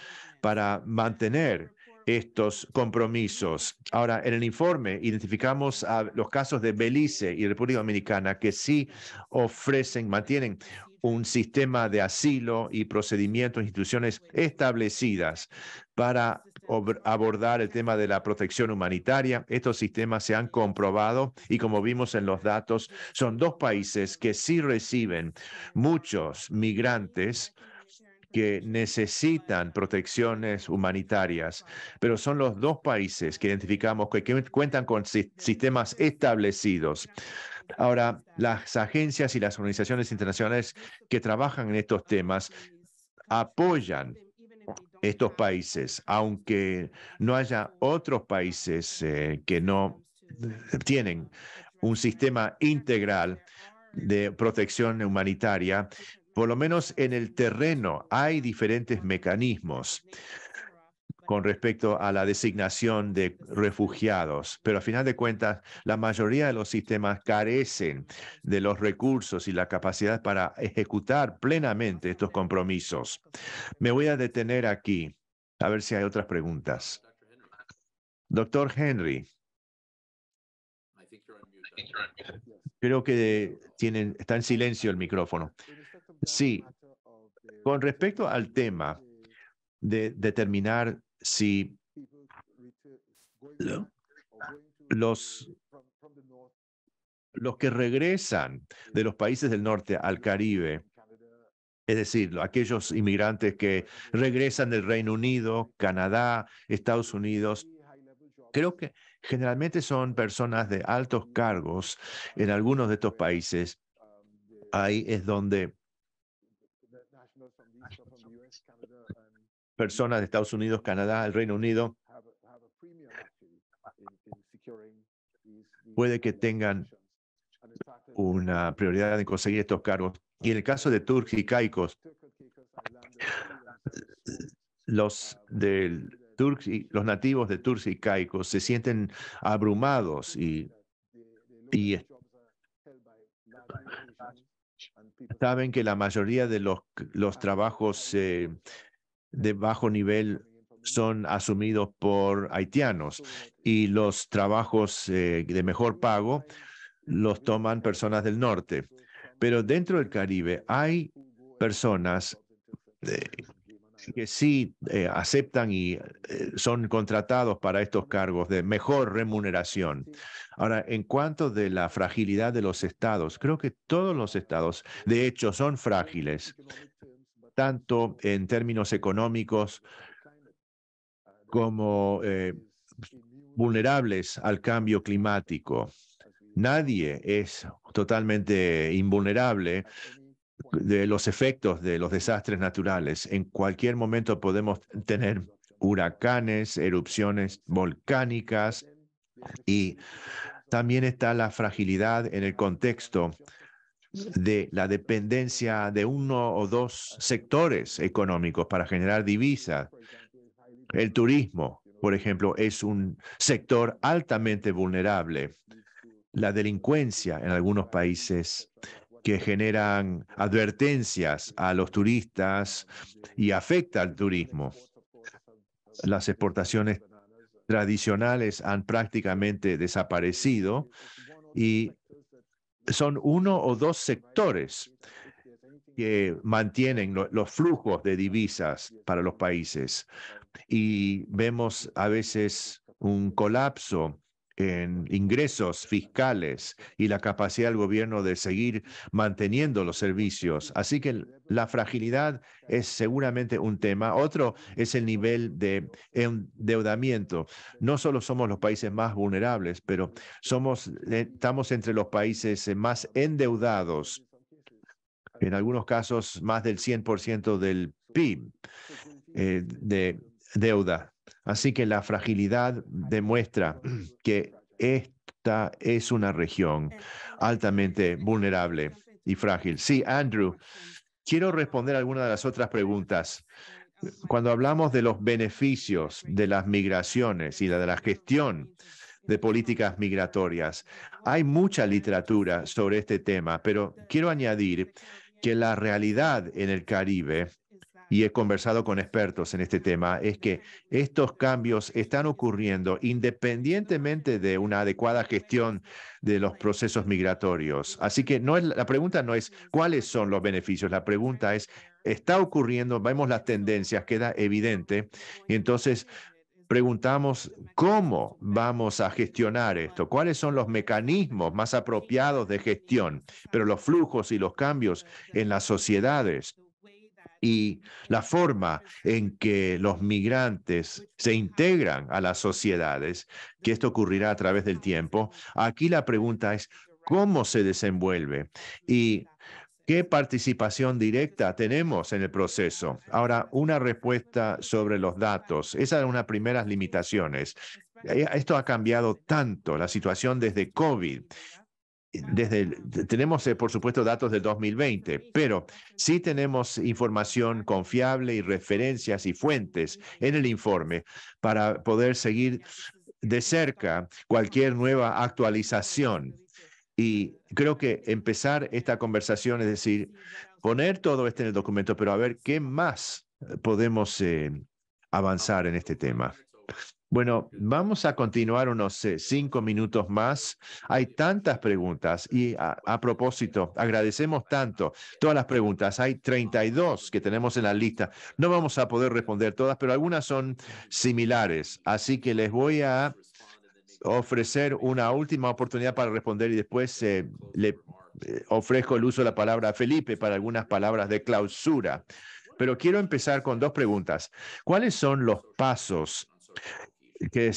para mantener estos compromisos. Ahora, en el informe identificamos a los casos de Belice y República Dominicana que sí ofrecen, mantienen un sistema de asilo y procedimientos, instituciones establecidas para abordar el tema de la protección humanitaria. Estos sistemas se han comprobado y como vimos en los datos, son dos países que sí reciben muchos migrantes que necesitan protecciones humanitarias, pero son los dos países que identificamos que, cuentan con sistemas establecidos. Ahora, las agencias y las organizaciones internacionales que trabajan en estos temas apoyan estos países, aunque no haya otros países eh, que no tienen un sistema integral de protección humanitaria, por lo menos en el terreno hay diferentes mecanismos con respecto a la designación de refugiados, pero a final de cuentas, la mayoría de los sistemas carecen de los recursos y la capacidad para ejecutar plenamente estos compromisos. Me voy a detener aquí, a ver si hay otras preguntas. Doctor Henry. Creo que tienen, está en silencio el micrófono. Sí, con respecto al tema de determinar si los, los que regresan de los países del norte al Caribe, es decir, aquellos inmigrantes que regresan del Reino Unido, Canadá, Estados Unidos, creo que generalmente son personas de altos cargos en algunos de estos países. Ahí es donde personas de Estados Unidos, Canadá, el Reino Unido, puede que uh, tengan una prioridad en conseguir estos cargos. Y en el caso de Turks y Caicos, los, uh, del Turk y, los nativos de Turks y Caicos se sienten abrumados y, uh, saben que la mayoría de los, los trabajos se de bajo nivel son asumidos por haitianos y los trabajos eh, de mejor pago los toman personas del norte. Pero dentro del Caribe hay personas eh, que sí eh, aceptan y son contratados para estos cargos de mejor remuneración. Ahora, en cuanto de la fragilidad de los estados, creo que todos los estados, de hecho, son frágiles tanto en términos económicos como eh, pues, vulnerables al cambio climático. Nadie es totalmente invulnerable de los efectos de los desastres naturales. En cualquier momento podemos tener huracanes, erupciones volcánicas y también está la fragilidad en el contexto de la dependencia de uno o dos sectores económicos para generar divisas. El turismo, por ejemplo, es un sector altamente vulnerable. La delincuencia en algunos países que generan advertencias a los turistas y afecta al turismo. Las exportaciones tradicionales han prácticamente desaparecido y son uno o dos sectores que mantienen los flujos de divisas para los países. Y vemos a veces un colapso en ingresos fiscales y la capacidad del gobierno de seguir manteniendo los servicios. Así que la fragilidad es seguramente un tema. Otro es el nivel de endeudamiento. No solo somos los países más vulnerables, pero somos, eh, estamos entre los países eh, más endeudados, en algunos casos más del 100% del PIB eh, de deuda Así que la fragilidad demuestra que esta es una región altamente vulnerable y frágil. Sí, Andrew, quiero responder alguna de las otras preguntas. Cuando hablamos de los beneficios de las migraciones y de la gestión de políticas migratorias, hay mucha literatura sobre este tema, pero quiero añadir que la realidad en el Caribe y he conversado con expertos en este tema, es que estos cambios están ocurriendo independientemente de una adecuada gestión de los procesos migratorios. Así que no la pregunta no es cuáles son los beneficios, la pregunta es, está ocurriendo, vemos las tendencias, queda evidente, y entonces preguntamos cómo vamos a gestionar esto, cuáles son los mecanismos más apropiados de gestión, pero los flujos y los cambios en las sociedades y la forma en que los migrantes se integran a las sociedades, que esto ocurrirá a través del tiempo, aquí la pregunta es cómo se desenvuelve y qué participación directa tenemos en el proceso. Ahora, una respuesta sobre los datos. Esas son unas primeras limitaciones. Eh, esto ha cambiado tanto la situación desde COVID tenemos, eh, por supuesto, datos del 2020, pero sí tenemos información confiable y referencias y fuentes en el informe para poder seguir de cerca cualquier nueva actualización. Y creo que empezar esta conversación, es decir, poner todo esto en el documento, pero a ver qué más podemos eh, avanzar en este tema. Bueno, vamos a continuar unos eh, cinco minutos más. Hay tantas preguntas y a, propósito, agradecemos tanto todas las preguntas. Hay 32 que tenemos en la lista. No vamos a poder responder todas, pero algunas son similares. Así que les voy a ofrecer una última oportunidad para responder y después eh, le eh, ofrezco el uso de la palabra a Felipe para algunas palabras de clausura. Pero quiero empezar con dos preguntas. ¿Cuáles son los pasos que eh,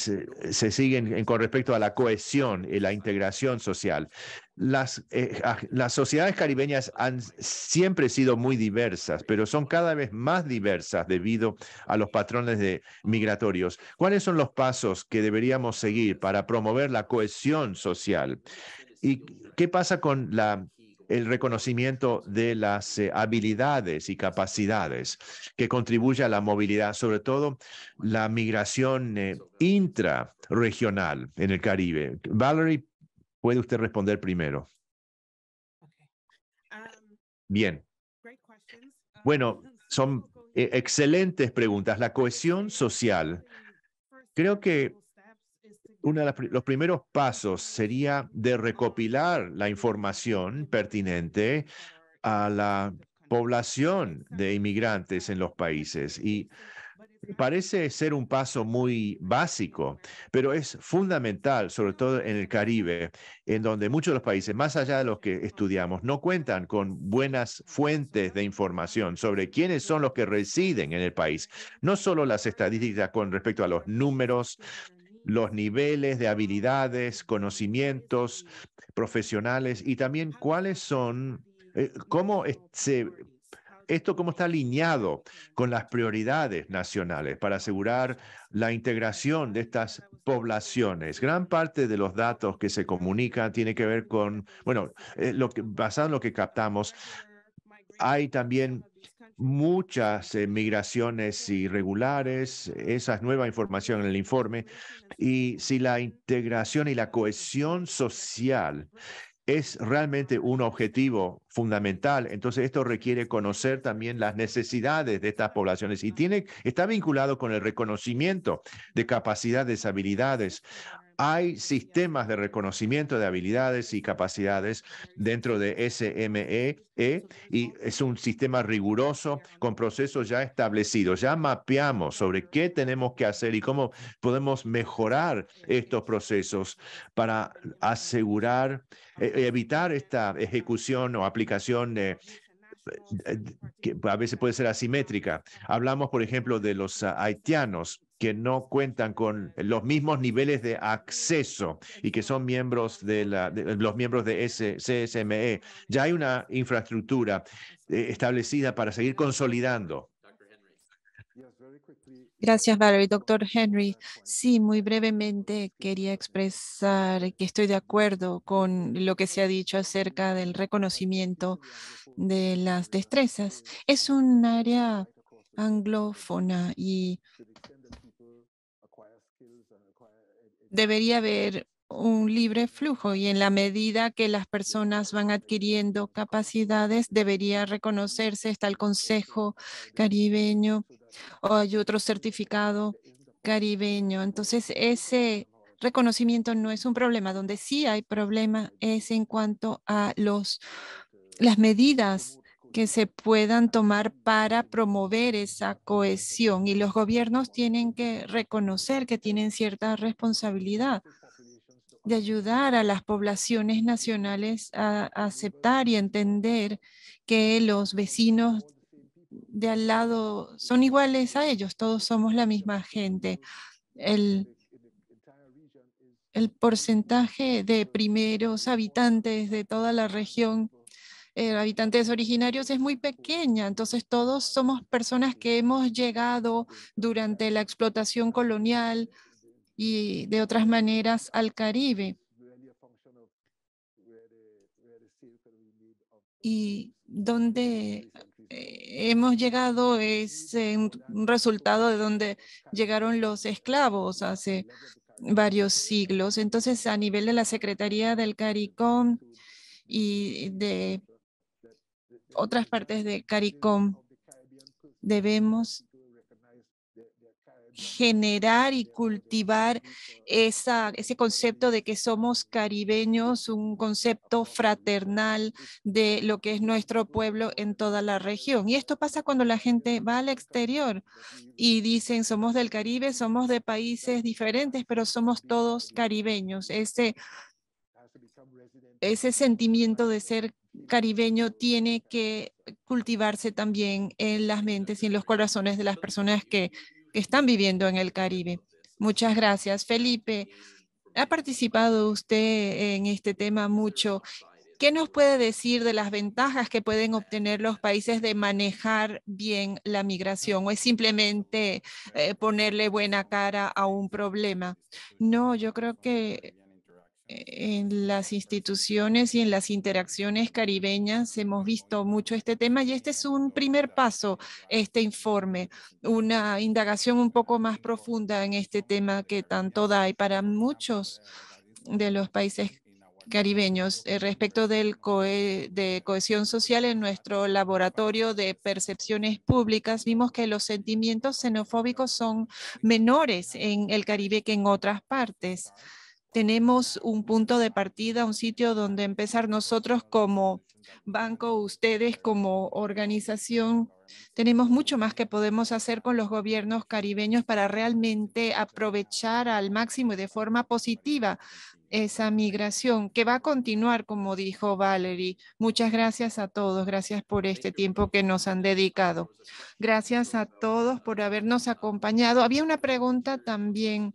se, siguen en, con respecto a la cohesión y la integración social. Las, eh, ah, las sociedades caribeñas han siempre sido muy diversas, pero son cada vez más diversas debido a los patrones de migratorios. ¿Cuáles son los pasos que deberíamos seguir para promover la cohesión social? ¿Y qué pasa con la el reconocimiento de las eh, habilidades y capacidades que contribuye a la movilidad, sobre todo la migración eh, intra-regional en el Caribe. Valerie, puede usted responder primero. Um, Bien. Um, bueno, son excelentes preguntas. La cohesión social. Creo que uno de los primeros pasos sería de recopilar la información pertinente a la población de inmigrantes en los países. Y parece ser un paso muy básico, pero es fundamental, sobre todo en el Caribe, en donde muchos de los países, más allá de los que estudiamos, no cuentan con buenas fuentes de información sobre quiénes son los que residen en el país. No solo las estadísticas con respecto a los números los niveles de habilidades, conocimientos profesionales y también cuáles son, eh, cómo se esto cómo está alineado con las prioridades nacionales para asegurar la integración de estas poblaciones. Gran parte de los datos que se comunican tiene que ver con, bueno, eh, lo que, basado en lo que captamos, hay también muchas eh, migraciones irregulares, esa es nueva información en el informe, y si la integración y la cohesión social es realmente un objetivo fundamental. Entonces, esto requiere conocer también las necesidades de estas poblaciones y tiene, está vinculado con el reconocimiento de capacidades, habilidades, hay sistemas de reconocimiento de habilidades y capacidades dentro de SME e, y es un sistema riguroso con procesos ya establecidos. Ya mapeamos sobre qué tenemos que hacer y cómo podemos mejorar estos procesos para asegurar, e-, evitar esta ejecución o aplicación que a veces puede ser asimétrica. Hablamos, por ejemplo, de los haitianos que no cuentan con los mismos niveles de acceso y que son miembros de, la, los miembros de ese CSME. Ya hay una infraestructura eh, establecida para seguir consolidando. Gracias, Valerie. Doctor Henry, sí, muy brevemente quería expresar que estoy de acuerdo con lo que se ha dicho acerca del reconocimiento de las destrezas. Es un área anglófona y debería haber un libre flujo y en la medida que las personas van adquiriendo capacidades, debería reconocerse, está el Consejo Caribeño o hay otro certificado caribeño. Entonces, ese reconocimiento no es un problema. Donde sí hay problema es en cuanto a los, las medidas que se puedan tomar para promover esa cohesión y los gobiernos tienen que reconocer que tienen cierta responsabilidad de ayudar a las poblaciones nacionales a aceptar y entender que los vecinos de al lado son iguales a ellos, todos somos la misma gente. El, el porcentaje de primeros habitantes de toda la región eh, habitantes originarios es muy pequeña. Entonces todos somos personas que hemos llegado durante la explotación colonial y de otras maneras al Caribe. Y donde eh, hemos llegado es un resultado de donde llegaron los esclavos hace varios siglos. Entonces, a nivel de la Secretaría del CARICOM y de otras partes de CARICOM. Debemos generar y cultivar ese concepto de que somos caribeños, un concepto fraternal de lo que es nuestro pueblo en toda la región. Y esto pasa cuando la gente va al exterior y dicen, somos del Caribe, somos de países diferentes, pero somos todos caribeños. Ese, ese sentimiento de ser caribeño tiene que cultivarse también en las mentes y en los corazones de las personas que, están viviendo en el Caribe. Muchas gracias, Felipe. Ha participado usted en este tema mucho. ¿Qué nos puede decir de las ventajas que pueden obtener los países de manejar bien la migración? ¿O es simplemente eh, ponerle buena cara a un problema? No, yo creo que e-, en las instituciones y en las interacciones caribeñas hemos visto mucho este tema y este es un primer paso, este informe, una indagación un poco más profunda en este tema que tanto da y para muchos de los países caribeños eh, respecto del de cohesión social en nuestro laboratorio de percepciones públicas vimos que los sentimientos xenofóbicos son menores en el Caribe que en otras partes tenemos un punto de partida, un sitio donde empezar nosotros como banco, ustedes como organización. Tenemos mucho más que podemos hacer con los gobiernos caribeños para realmente aprovechar al máximo y de forma positiva esa migración que va a continuar, como dijo Valerie. Muchas gracias a todos. Gracias por este tiempo que nos han dedicado. Gracias a todos por habernos acompañado. Había una pregunta también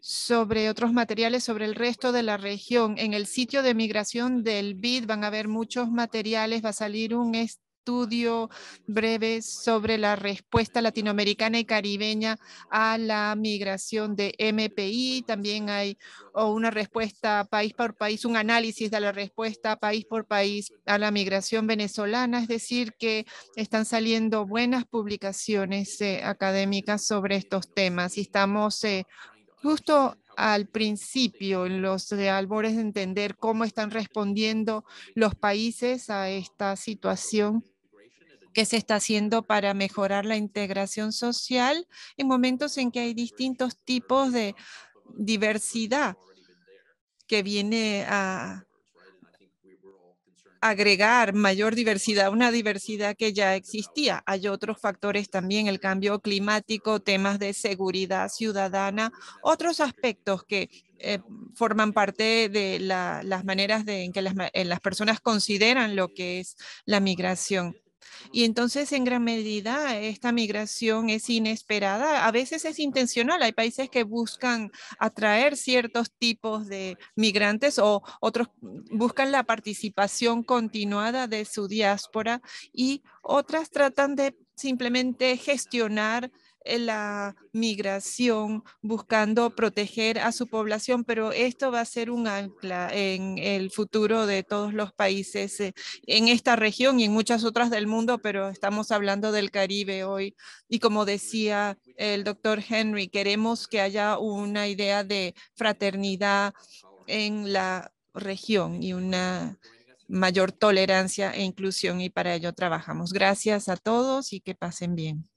sobre otros materiales sobre el resto de la región. En el sitio de migración del BID van a haber muchos materiales. Va a salir un, estudio breve sobre la respuesta latinoamericana y caribeña a la migración de MPI. También hay una respuesta país por país, un análisis de la respuesta país por país a la migración venezolana. Es decir, que están saliendo buenas publicaciones eh, académicas sobre estos temas y estamos eh, justo al principio, en los albores de entender cómo están respondiendo los países a esta situación qué se está haciendo para mejorar la integración social en momentos en que hay distintos tipos de diversidad que viene a agregar mayor diversidad, una diversidad que ya existía. Hay otros factores también, el cambio climático, temas de seguridad ciudadana, otros aspectos que eh, forman parte de las maneras en que las personas consideran lo que es la migración. Y entonces, en gran medida, esta migración es inesperada. A veces es intencional. Hay países que buscan atraer ciertos tipos de migrantes o otros buscan la participación continuada de su diáspora y otras tratan de simplemente gestionar la migración buscando proteger a su población, pero esto va a ser un ancla en el futuro de todos los países eh, en esta región y en muchas otras del mundo, pero estamos hablando del Caribe hoy. Y como decía el doctor Henry, queremos que haya una idea de fraternidad en la región y una mayor tolerancia e inclusión y para ello trabajamos. Gracias a todos y que pasen bien.